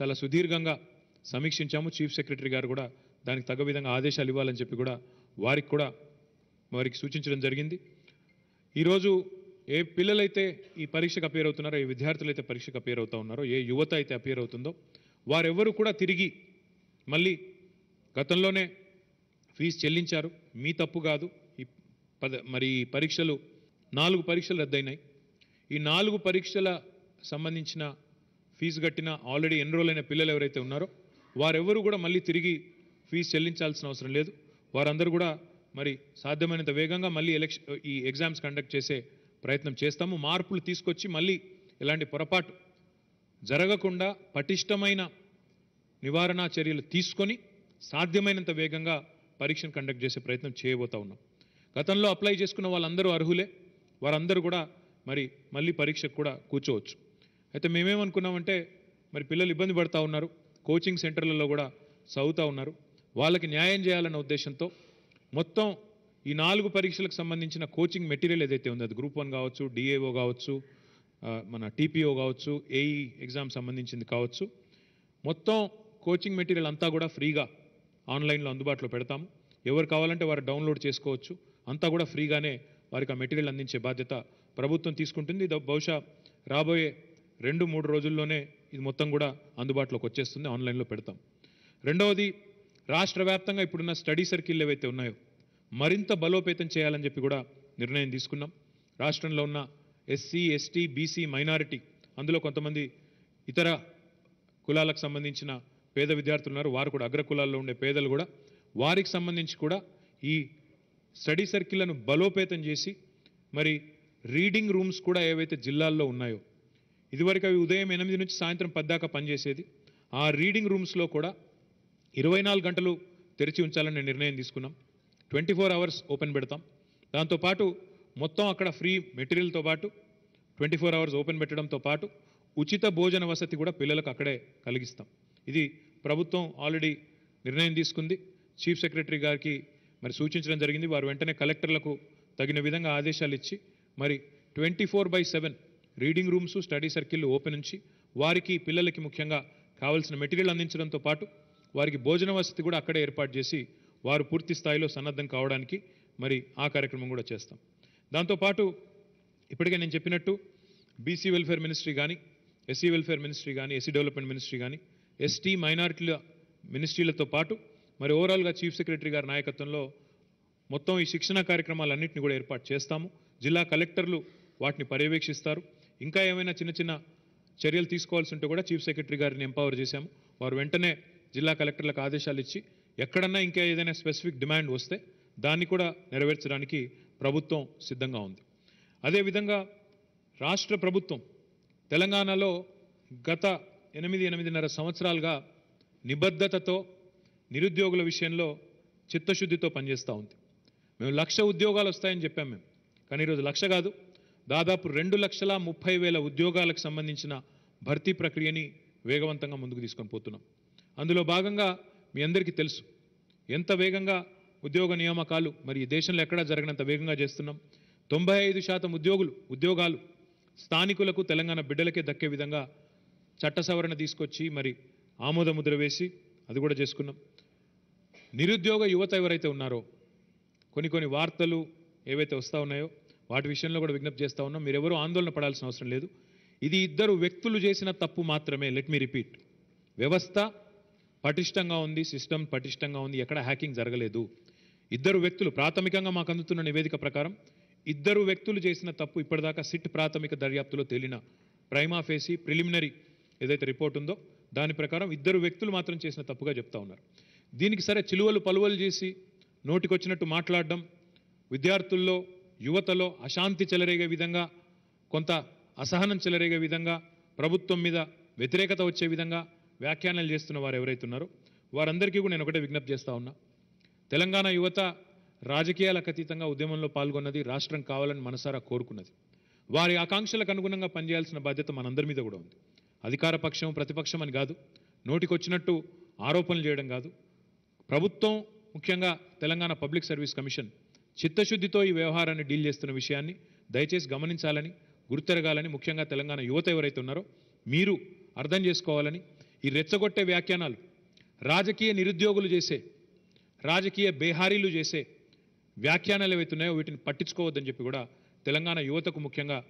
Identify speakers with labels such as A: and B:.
A: చాలా సుదీర్ఘంగా సమీక్షించాము chief secretary గారు కూడా దానికి తగ్గ విధంగా ఆదేశాలు ఇవ్వాలని చెప్పి కూడా వారికి కూడా వారికి సూచించడం జరిగింది ఈరోజు ఏ పిల్లలైతే ఈ పరీక్షకు అపేర్ అవుతున్నారో ఏ అయితే పరీక్షకు అపేర్ అవుతూ ఉన్నారో ఏ యువత అయితే అపేర్ అవుతుందో వారెవరు కూడా తిరిగి మళ్ళీ గతంలోనే ఫీజు చెల్లించారు మీ తప్పు కాదు ఈ పద మరి పరీక్షలు నాలుగు పరీక్షలు రద్దయినాయి ఈ నాలుగు పరీక్షల సంబంధించిన ఫీజు కట్టిన ఆల్రెడీ ఎన్రోల్ అయిన పిల్లలు ఎవరైతే ఉన్నారో వారెవరూ కూడా మళ్ళీ తిరిగి ఫీజు చెల్లించాల్సిన అవసరం లేదు వారందరూ కూడా మరి సాధ్యమైనంత వేగంగా మళ్ళీ ఎలక్షన్ ఈ ఎగ్జామ్స్ కండక్ట్ చేసే ప్రయత్నం చేస్తాము మార్పులు తీసుకొచ్చి మళ్ళీ ఇలాంటి పొరపాటు జరగకుండా పటిష్టమైన నివారణ చర్యలు తీసుకొని సాధ్యమైనంత వేగంగా పరీక్షను కండక్ట్ చేసే ప్రయత్నం చేయబోతూ ఉన్నాం గతంలో అప్లై చేసుకున్న వాళ్ళందరూ అర్హులే వారందరూ కూడా మరి మళ్ళీ పరీక్షకు కూడా కూర్చోవచ్చు అయితే మేమేమనుకున్నామంటే మరి పిల్లలు ఇబ్బంది పడుతూ ఉన్నారు కోచింగ్ సెంటర్లలో కూడా చదువుతూ ఉన్నారు వాళ్ళకి న్యాయం చేయాలన్న ఉద్దేశంతో మొత్తం ఈ నాలుగు పరీక్షలకు సంబంధించిన కోచింగ్ మెటీరియల్ ఏదైతే ఉందో అది గ్రూప్ వన్ కావచ్చు డిఏఓ కావచ్చు మన టీపీఓ కావచ్చు ఏఈ ఎగ్జామ్ సంబంధించింది కావచ్చు మొత్తం కోచింగ్ మెటీరియల్ అంతా కూడా ఫ్రీగా ఆన్లైన్లో అందుబాటులో పెడతాము ఎవరు కావాలంటే వారు డౌన్లోడ్ చేసుకోవచ్చు అంతా కూడా ఫ్రీగానే వారికి ఆ మెటీరియల్ అందించే బాధ్యత ప్రభుత్వం తీసుకుంటుంది బహుశా రాబోయే రెండు మూడు రోజుల్లోనే ఇది మొత్తం కూడా అందుబాటులోకి వచ్చేస్తుంది ఆన్లైన్లో పెడతాం రెండవది రాష్ట్ర వ్యాప్తంగా ఇప్పుడున్న స్టడీ సర్కిల్ ఏవైతే ఉన్నాయో మరింత బలోపేతం చేయాలని చెప్పి కూడా నిర్ణయం తీసుకున్నాం రాష్ట్రంలో ఉన్న ఎస్సీ ఎస్టీ బీసీ మైనారిటీ అందులో కొంతమంది ఇతర కులాలకు సంబంధించిన పేద విద్యార్థులు ఉన్నారు వారు కూడా అగ్రకులాల్లో ఉండే పేదలు కూడా వారికి సంబంధించి కూడా ఈ స్టడీ సర్కిల్లను బలోపేతం చేసి మరి రీడింగ్ రూమ్స్ కూడా ఏవైతే జిల్లాల్లో ఉన్నాయో ఇదివరకు అవి ఉదయం ఎనిమిది నుంచి సాయంత్రం పద్దాకా పనిచేసేది ఆ రీడింగ్ రూమ్స్లో కూడా ఇరవై గంటలు తెరిచి ఉంచాలని నిర్ణయం తీసుకున్నాం ట్వంటీ ఫోర్ అవర్స్ ఓపెన్ పెడతాం దాంతోపాటు మొత్తం అక్కడ ఫ్రీ మెటీరియల్తో పాటు ట్వంటీ ఫోర్ అవర్స్ ఓపెన్ పెట్టడంతో పాటు ఉచిత భోజన వసతి కూడా పిల్లలకు అక్కడే కలిగిస్తాం ఇది ప్రభుత్వం ఆల్రెడీ నిర్ణయం తీసుకుంది చీఫ్ సెక్రటరీ గారికి మరి సూచించడం జరిగింది వారు వెంటనే కలెక్టర్లకు తగిన విధంగా ఆదేశాలు ఇచ్చి మరి twenty four by seven reading rooms study circle open ఉంచి వారికి పిల్లలకి ముఖ్యంగా కావాల్సిన మెటీరియల్ అందించడంతో పాటు వారికి భోజన వసతి కూడా అక్కడే ఏర్పాటు చేసి వారు పూర్తి స్థాయిలో సన్నద్ధం కావడానికి మరి ఆ కార్యక్రమం కూడా చేస్తాం దాంతోపాటు ఇప్పటికే నేను చెప్పినట్టు బీసీ వెల్ఫేర్ మినిస్ట్రీ కానీ ఎస్సీ వెల్ఫేర్ మినిస్ట్రీ కానీ ఎస్సీ డెవలప్మెంట్ మినిస్ట్రీ కానీ ఎస్టీ మైనార్టీల మినిస్ట్రీలతో పాటు మరి ఓవరాల్గా చీఫ్ సెక్రటరీ గారి నాయకత్వంలో మొత్తం ఈ శిక్షణ కార్యక్రమాలన్నింటినీ కూడా ఏర్పాటు చేస్తాము జిల్లా కలెక్టర్లు వాటిని పర్యవేక్షిస్తారు ఇంకా ఏమైనా చిన్న చిన్న చర్యలు తీసుకోవాల్సి ఉంటే కూడా చీఫ్ సెక్రటరీ గారిని ఎంపవర్ చేశాము వారు వెంటనే జిల్లా కలెక్టర్లకు ఆదేశాలు ఇచ్చి ఎక్కడన్నా ఇంకా ఏదైనా స్పెసిఫిక్ డిమాండ్ వస్తే దాన్ని కూడా నెరవేర్చడానికి ప్రభుత్వం సిద్ధంగా ఉంది అదేవిధంగా రాష్ట్ర ప్రభుత్వం తెలంగాణలో గత ఎనిమిది ఎనిమిదిన్నర సంవత్సరాలుగా నిబద్ధతతో నిరుద్యోగుల విషయంలో చిత్తశుద్ధితో పనిచేస్తూ ఉంది మేము లక్ష ఉద్యోగాలు వస్తాయని చెప్పాం మేము కానీ ఈరోజు లక్ష కాదు దాదాపు రెండు లక్షల ముప్పై వేల ఉద్యోగాలకు సంబంధించిన భర్తీ ప్రక్రియని వేగవంతంగా ముందుకు తీసుకొని పోతున్నాం అందులో భాగంగా మీ అందరికీ తెలుసు ఎంత వేగంగా ఉద్యోగ నియామకాలు మరి దేశంలో ఎక్కడా జరగనంత వేగంగా చేస్తున్నాం తొంభై ఐదు శాతం ఉద్యోగులు ఉద్యోగాలు స్థానికులకు తెలంగాణ బిడ్డలకే దక్కే విధంగా చట్ట సవరణ తీసుకొచ్చి మరి ఆమోదముద్ర వేసి అది కూడా చేసుకున్నాం నిరుద్యోగ యువత ఎవరైతే ఉన్నారో కొన్ని కొన్ని వార్తలు ఏవైతే వస్తూ ఉన్నాయో వాటి విషయంలో కూడా విజ్ఞప్తి చేస్తూ ఉన్నాం మీరెవరూ ఆందోళన పడాల్సిన అవసరం లేదు ఇది ఇద్దరు వ్యక్తులు చేసిన తప్పు మాత్రమే లెట్ మీ రిపీట్ వ్యవస్థ పటిష్టంగా ఉంది సిస్టమ్ పటిష్టంగా ఉంది ఎక్కడ హ్యాకింగ్ జరగలేదు ఇద్దరు వ్యక్తులు ప్రాథమికంగా మాకు అందుతున్న నివేదిక ప్రకారం ఇద్దరు వ్యక్తులు చేసిన తప్పు ఇప్పటిదాకా సిట్ ప్రాథమిక దర్యాప్తులో తేలిన ప్రైమాఫేసి ప్రిలిమినరీ ఏదైతే రిపోర్ట్ ఉందో దాని ప్రకారం ఇద్దరు వ్యక్తులు మాత్రం చేసిన తప్పుగా చెప్తా ఉన్నారు దీనికి సరే చిలువలు పలువలు చేసి నోటికొచ్చినట్టు మాట్లాడడం విద్యార్థుల్లో యువతలో అశాంతి చెలరేగే విధంగా కొంత అసహనం చెలరేగే విధంగా ప్రభుత్వం మీద వ్యతిరేకత వచ్చే విధంగా వ్యాఖ్యానాలు చేస్తున్న వారు ఎవరైతే ఉన్నారో వారందరికీ కూడా నేను ఒకటే విజ్ఞప్తి చేస్తూ ఉన్నా తెలంగాణ యువత రాజకీయాలకు అతీతంగా ఉద్యమంలో పాల్గొన్నది రాష్ట్రం కావాలని మనసారా కోరుకున్నది వారి ఆకాంక్షలకు అనుగుణంగా పనిచేయాల్సిన బాధ్యత మనందరి మీద కూడా ఉంది అధికార పక్షం ప్రతిపక్షం అని కాదు నోటికొచ్చినట్టు ఆరోపణలు చేయడం కాదు ప్రభుత్వం ముఖ్యంగా తెలంగాణ పబ్లిక్ సర్వీస్ కమిషన్ చిత్తశుద్ధితో ఈ వ్యవహారాన్ని డీల్ చేస్తున్న విషయాన్ని దయచేసి గమనించాలని గుర్తెరగాలని ముఖ్యంగా తెలంగాణ యువత ఎవరైతే ఉన్నారో మీరు అర్థం చేసుకోవాలని ఈ రెచ్చగొట్టే వ్యాఖ్యానాలు రాజకీయ నిరుద్యోగులు చేసే రాజకీయ బేహారీలు చేసే వ్యాఖ్యానాలు ఏవైతున్నాయో వీటిని పట్టించుకోవద్దని చెప్పి కూడా తెలంగాణ యువతకు ముఖ్యంగా